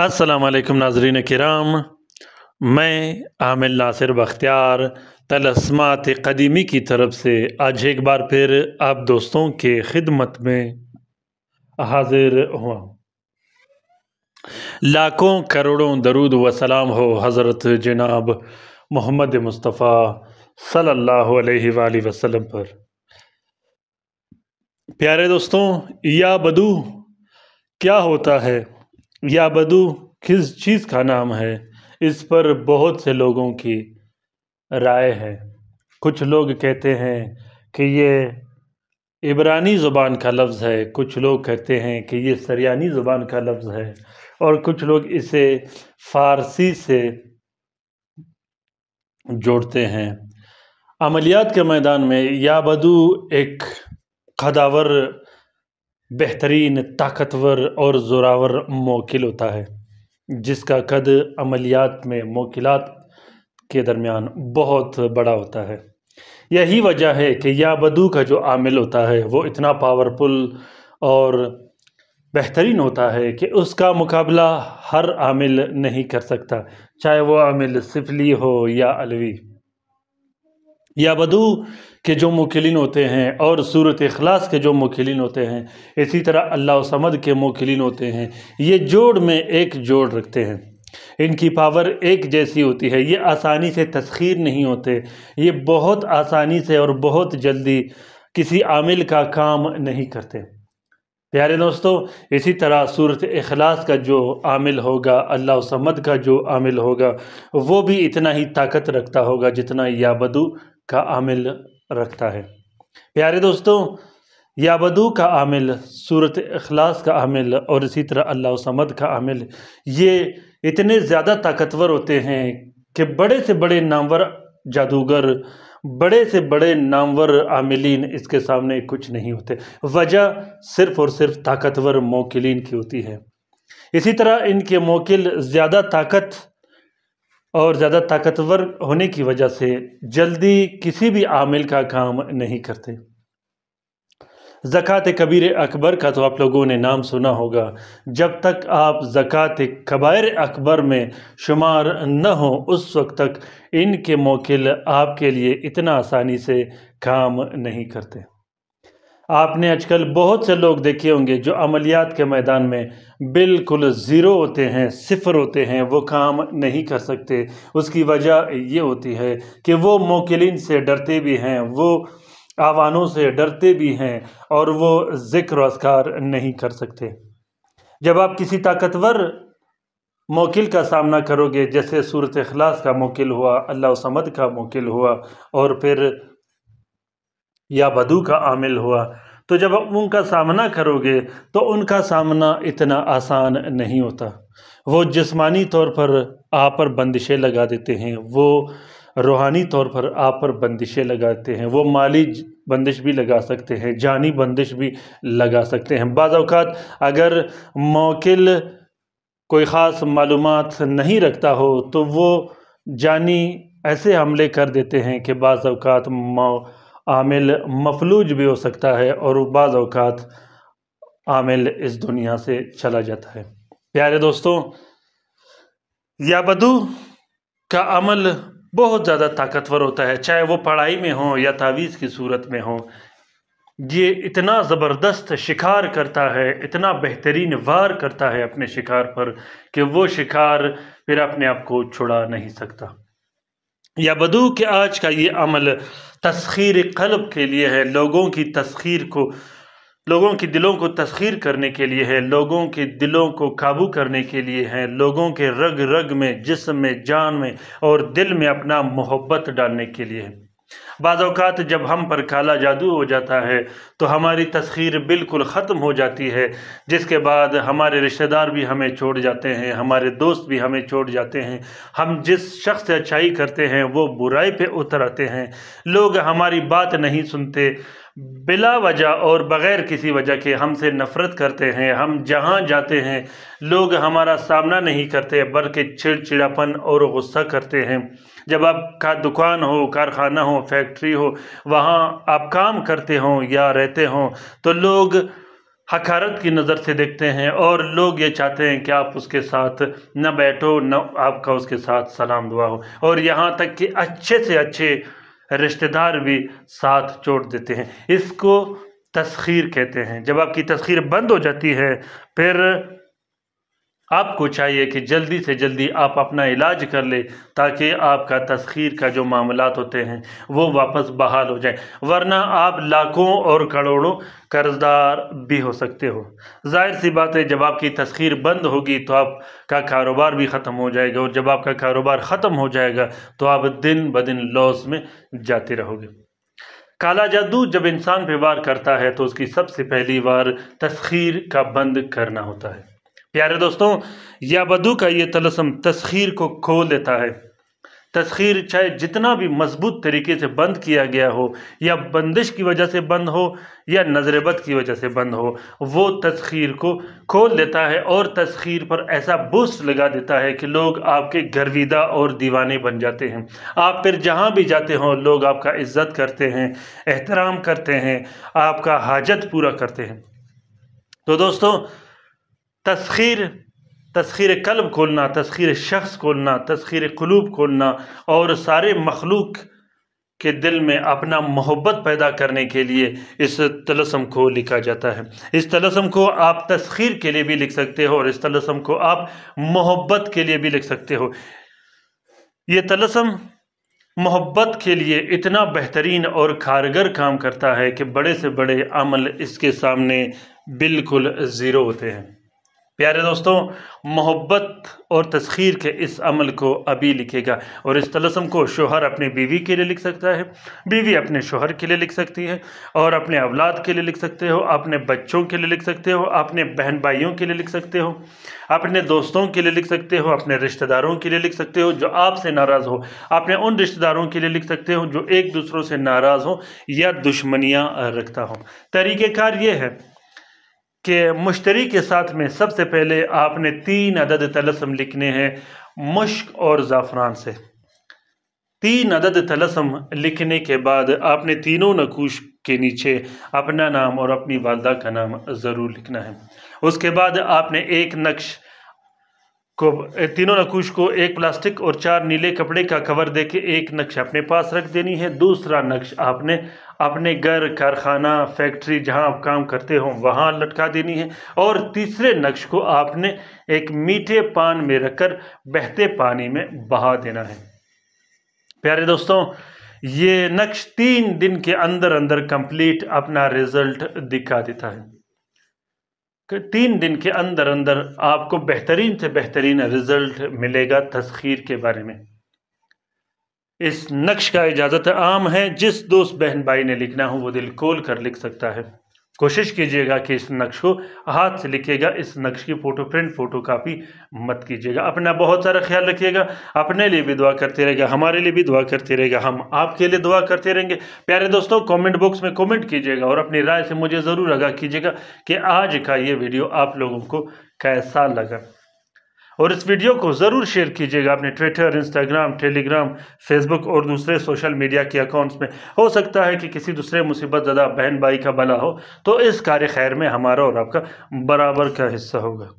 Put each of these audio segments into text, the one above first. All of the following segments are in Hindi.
असलकम नाजरीन कराम मैं आमिल नासिर बख्तियार तलस्मात कदीमी की तरफ से आज एक बार फिर आप दोस्तों के खिदमत में हाजिर हुआ लाखों करोड़ों दरूद व सलाम हो हज़रत जनाब मोहम्मद मुस्तफ़ा सल्लल्लाहु अलैहि वसल्लम पर प्यारे दोस्तों या बदू क्या होता है या बदू किस चीज़ का नाम है इस पर बहुत से लोगों की राय है कुछ लोग कहते हैं कि ये इबरानी ज़ुबान का लफ्ज़ है कुछ लोग कहते हैं कि ये सरयानी ज़ुबान का लफ्ज़ है और कुछ लोग इसे फ़ारसी से जोड़ते हैं अमलियात के मैदान में या बदू एक खदावर बेहतरीन ताकतवर और जोरावर मोकिल होता है जिसका कद अमलियात में मोकिलात के दरमियान बहुत बड़ा होता है यही वजह है कि या बदू का जो आमिल होता है वो इतना पावरफुल और बेहतरीन होता है कि उसका मुकाबला हर आमिल नहीं कर सकता चाहे वो आमिल सिफली हो या अलवी या बदू के जो मुखिलिन होते हैं और सूरत अखलास के जो मुखिलिन होते हैं इसी तरह अल्लाह समद के मुखिलिन होते हैं ये जोड़ में एक जोड़ रखते हैं इनकी पावर एक जैसी होती है ये आसानी से तस्खीर नहीं होते ये बहुत आसानी से और बहुत जल्दी किसी आमिल का काम नहीं करते प्यारे दोस्तों इसी तरह सूरत अखलास का जो आमिल होगा अल्लाह समद का जो आमिल होगा वो भी इतना ही ताकत रखता होगा जितना याबदू का आमिल रखता है प्यारे दोस्तों याबदू का आमिल सूरत अखलास का आमिल और इसी तरह अल्लाह समद का आमिल ये इतने ज़्यादा ताकतवर होते हैं कि बड़े से बड़े नामवर जादूगर बड़े से बड़े नामवर आमिलीन इसके सामने कुछ नहीं होते वजह सिर्फ़ और सिर्फ ताकतवर मोकिलीन की होती है इसी तरह इनके मोकिल ज़्यादा ताकत और ज़्यादा ताकतवर होने की वजह से जल्दी किसी भी आमिल का काम नहीं करते ज़क़़त कबीर अकबर का तो आप लोगों ने नाम सुना होगा जब तक आप ज़क़़त कबायर अकबर में शुमार न हो उस वक्त तक इनके मोकिल आपके लिए इतना आसानी से काम नहीं करते आपने आजकल बहुत से लोग देखे होंगे जो अमलियात के मैदान में बिल्कुल ज़ीरो होते हैं सिफर होते हैं वो काम नहीं कर सकते उसकी वजह ये होती है कि वो मोकिलिन से डरते भी हैं वो आवानों से डरते भी हैं और वो ज़िक्र असकार नहीं कर सकते जब आप किसी ताकतवर मोकिल का सामना करोगे जैसे सूरत अखलास का मोकिल हुआ अल्लाह समद का मोकिल हुआ और फिर या बदू का आमिल हुआ तो जब उनका सामना करोगे तो उनका सामना इतना आसान नहीं होता वो जिस्मानी तौर पर आप पर बंदिशें लगा देते हैं वो रूहानी तौर पर आप पर बंदिशें लगाते हैं वो माली बंदिश भी लगा सकते हैं जानी बंदिश भी लगा सकते हैं बाज़ात अगर मौकिल कोई ख़ास मालूम नहीं रखता हो तो वो जानी ऐसे हमले कर देते हैं कि बाज़ात आमिल मफलूज भी हो सकता है और बाज़ अवकात आमिल इस दुनिया से चला जाता है प्यारे दोस्तों या बदू का अमल बहुत ज़्यादा ताकतवर होता है चाहे वो पढ़ाई में हो या तावीज़ की सूरत में हो ये इतना ज़बरदस्त शिकार करता है इतना बेहतरीन वार करता है अपने शिकार पर कि वो शिकार फिर अपने आप को छुड़ा नहीं सकता या बदू कि आज का ये अमल तस्खीर कल्ब के लिए है लोगों की तस्खीर को लोगों के दिलों को तस्खीर करने के लिए है लोगों के दिलों को काबू करने के लिए है लोगों के रग रग में जिसम में जान में और दिल में अपना मोहब्बत डालने के लिए है बाज़ात जब हम पर काला जादू हो जाता है तो हमारी तस्खीर बिल्कुल ख़त्म हो जाती है जिसके बाद हमारे रिश्तेदार भी हमें छोड़ जाते हैं हमारे दोस्त भी हमें छोड़ जाते हैं हम जिस शख्स से अच्छाई करते हैं वो बुराई पे उतर आते हैं लोग हमारी बात नहीं सुनते बिला वजह और बग़ैर किसी वजह के हमसे नफ़रत करते हैं हम जहाँ जाते हैं लोग हमारा सामना नहीं करते बल्कि चिड़चिड़ापन और गुस्सा करते हैं जब आपका दुकान हो कारखाना हो फैक्ट्री हो वहाँ आप काम करते हों या रहते हों तो लोग हकारत की नज़र से देखते हैं और लोग ये चाहते हैं कि आप उसके साथ न बैठो न आपका उसके साथ सलाम दुआ हो और यहाँ तक कि अच्छे से अच्छे रिश्तेदार भी साथ छोड़ देते हैं इसको तस्खीर कहते हैं जब आपकी तस्खीर बंद हो जाती है फिर आपको चाहिए कि जल्दी से जल्दी आप अपना इलाज कर ले ताकि आपका तस्खीर का जो मामला होते हैं वो वापस बहाल हो जाए वरना आप लाखों और करोड़ों कर्जदार भी हो सकते हो जाहिर सी बात है जब आपकी तस्खीर बंद होगी तो आपका कारोबार भी ख़त्म हो जाएगा और जब आपका कारोबार ख़त्म हो जाएगा तो आप दिन ब दिन लॉस में जाते रहोगे काला जादू जब इंसान पर वार करता है तो उसकी सबसे पहली बार तस्खीर का बंद करना होता है प्यारे दोस्तों या बदू का ये तलसम तस्खीर को खोल देता है तस्खीर चाहे जितना भी मजबूत तरीके से बंद किया गया हो या बंदिश की वजह से बंद हो या नज़रबद की वजह से बंद हो वो तस्खीर को खोल देता है और तस्खीर पर ऐसा बूस्ट लगा देता है कि लोग आपके गर्विदा और दीवाने बन जाते हैं आप फिर जहाँ भी जाते हों लोग आपका इज़्ज़त करते हैं एहतराम करते हैं आपका हाजत पूरा करते हैं तो दोस्तों तस्खीर तस्खीर कल्ब खोलना तस्खीर शख्स खोलना तस्खीर कलूब खोलना और सारे मखलूक के दिल में अपना मोहब्बत पैदा करने के लिए इस तलसम को लिखा जाता है इस तलसम को आप तस्खीर के लिए भी लिख सकते हो और इस तलसम को आप मोहब्बत के लिए भी लिख सकते हो ये तलसम मोहब्बत के लिए इतना बेहतरीन और कारगर काम करता है कि बड़े से बड़े अमल इसके सामने बिल्कुल ज़ीरो होते हैं प्यारे दोस्तों मोहब्बत और तस्खीर के इस अमल को अभी लिखेगा और इस तलसम को शोहर अपनी बीवी के लिए लिख सकता है बीवी अपने शोहर के लिए लिख सकती है और अपने अवलाद के लिए लिख सकते हो अपने बच्चों के लिए लिख सकते हो अपने बहन भाइयों के लिए लिख सकते हो अपने दोस्तों के लिए लिख सकते हो अपने रिश्तेदारों के लिए लिख सकते हो जो आपसे नाराज़ हो अपने उन रिश्तेदारों के लिए लिख सकते हो जो एक दूसरों से नाराज़ हो या दुश्मनियाँ रखता हो तरीक़ेकार ये है कि मुश्तरी के साथ में सबसे पहले आपने तीन अदद तलसम लिखने हैं मुश्क और ज़ाफ़रान से तीन अदद तलसम लिखने के बाद आपने तीनों नकूश के नीचे अपना नाम और अपनी वालदा का नाम ज़रूर लिखना है उसके बाद आपने एक नक्श को तीनों नकूश को एक प्लास्टिक और चार नीले कपड़े का कवर देके एक नक्श अपने पास रख देनी है दूसरा नक्श आपने अपने घर कारखाना फैक्ट्री जहां आप काम करते हो वहां लटका देनी है और तीसरे नक्श को आपने एक मीठे पान में रखकर बहते पानी में बहा देना है प्यारे दोस्तों ये नक्श तीन दिन के अंदर अंदर कंप्लीट अपना रिजल्ट दिखा देता है तीन दिन के अंदर अंदर आपको बेहतरीन से बेहतरीन रिज़ल्ट मिलेगा तस्खीर के बारे में इस नक्श का इजाज़त आम है जिस दोस्त बहन भाई ने लिखना हो वो दिल खोल कर लिख सकता है कोशिश कीजिएगा कि इस नक्श को हाथ से लिखिएगा इस नक्श की फ़ोटो प्रिंट फ़ोटो कापी मत कीजिएगा अपना बहुत सारा ख्याल रखिएगा अपने लिए भी दुआ करते रहेगा हमारे लिए भी दुआ करते रहेगा हम आपके लिए दुआ करते रहेंगे प्यारे दोस्तों कमेंट बॉक्स में कमेंट कीजिएगा और अपनी राय से मुझे ज़रूर आगा कीजिएगा कि आज का ये वीडियो आप लोगों को कैसा लगा और इस वीडियो को ज़रूर शेयर कीजिएगा अपने ट्विटर इंस्टाग्राम टेलीग्राम फेसबुक और दूसरे सोशल मीडिया के अकाउंट्स में हो सकता है कि किसी दूसरे मुसीबत ज़्यादा बहन भाई का भला हो तो इस कार्य खैर में हमारा और आपका बराबर का हिस्सा होगा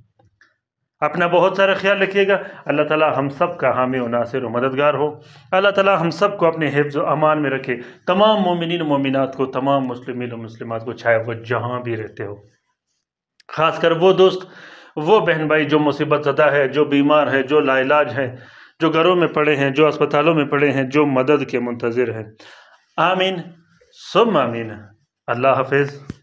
अपना बहुत सारा ख्याल रखिएगा अल्लाह ताला हम सब का हामी नासिर और मददगार हो अल्लाह ताला हम सब को अपने हिफ्ज अमान में रखे तमाम मोमिन मोमिनात को तमाम मुस्लिम और मुस्लिमात को चाहे वो जहाँ भी रहते हो ख़ासकर वो दोस्त वो बहन भाई जो मुसीबत ज़दा है जो बीमार है जो लाइलाज है जो घरों में पड़े हैं जो अस्पतालों में पड़े हैं जो मदद के मुंतज़र हैं आमीन सुम आमीन अल्लाह हाफिज़